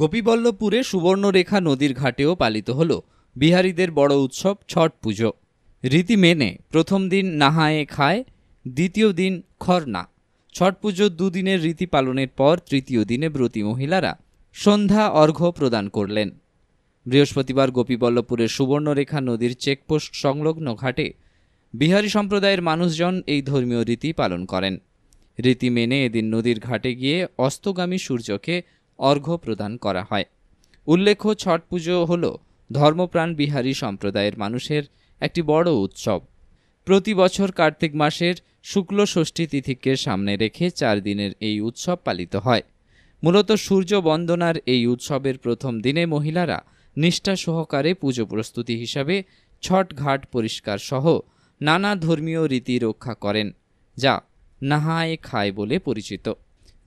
গোপীবল্লভপুরে সুবর্ণরেখা নদীর ঘাটেও পালিত হল বিহারীদের বড় উৎসব ছট পুজো রীতি মেনে প্রথম দিন নাহায়ে খায় দ্বিতীয় দিন খরনা ছট পুজো দুদিনের রীতি পালনের পর তৃতীয় দিনে ব্রতী মহিলারা সন্ধ্যা অর্ঘ্য প্রদান করলেন বৃহস্পতিবার গোপীবল্লভপুরের সুবর্ণরেখা নদীর চেকপোস্ট সংলগ্ন ঘাটে বিহারী সম্প্রদায়ের মানুষজন এই ধর্মীয় রীতি পালন করেন রীতি মেনে এদিন নদীর ঘাটে গিয়ে অস্তগামী সূর্যকে অর্ঘ্য প্রদান করা হয় উল্লেখ্য ছট পুজো হল ধর্মপ্রাণ বিহারী সম্প্রদায়ের মানুষের একটি বড় উৎসব প্রতি বছর কার্তিক মাসের শুক্ল ষষ্ঠী তিথিকে সামনে রেখে চার দিনের এই উৎসব পালিত হয় মূলত সূর্য বন্দনার এই উৎসবের প্রথম দিনে মহিলারা নিষ্ঠা সহকারে পুজো প্রস্তুতি হিসাবে ছট ঘাট পরিষ্কার সহ নানা ধর্মীয় রীতি রক্ষা করেন যা নাহায় খায় বলে পরিচিত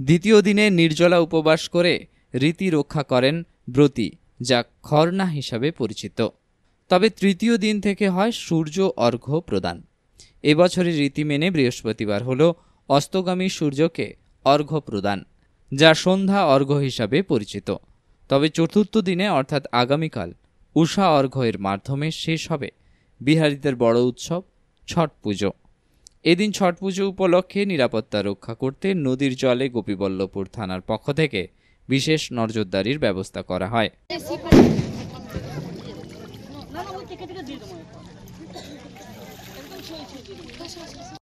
দ্বিতীয় দিনে নির্জলা উপবাস করে রীতি রক্ষা করেন ব্রতী যা খরনা হিসাবে পরিচিত তবে তৃতীয় দিন থেকে হয় সূর্য অর্ঘ্য প্রদান এবছরের রীতি মেনে বৃহস্পতিবার হল অস্তগামী সূর্যকে অর্ঘ্য প্রদান যা সন্ধ্যা অর্ঘ্য হিসাবে পরিচিত তবে চতুর্থ দিনে অর্থাৎ আগামীকাল উষা অর্ঘ্য এর মাধ্যমে শেষ হবে বিহারীদের বড় উৎসব ছট পুজো এদিন ছট পুজো উপলক্ষে নিরাপত্তা রক্ষা করতে নদীর জলে গোপীবল্লভপুর থানার পক্ষ থেকে বিশেষ নজরদারির ব্যবস্থা করা হয়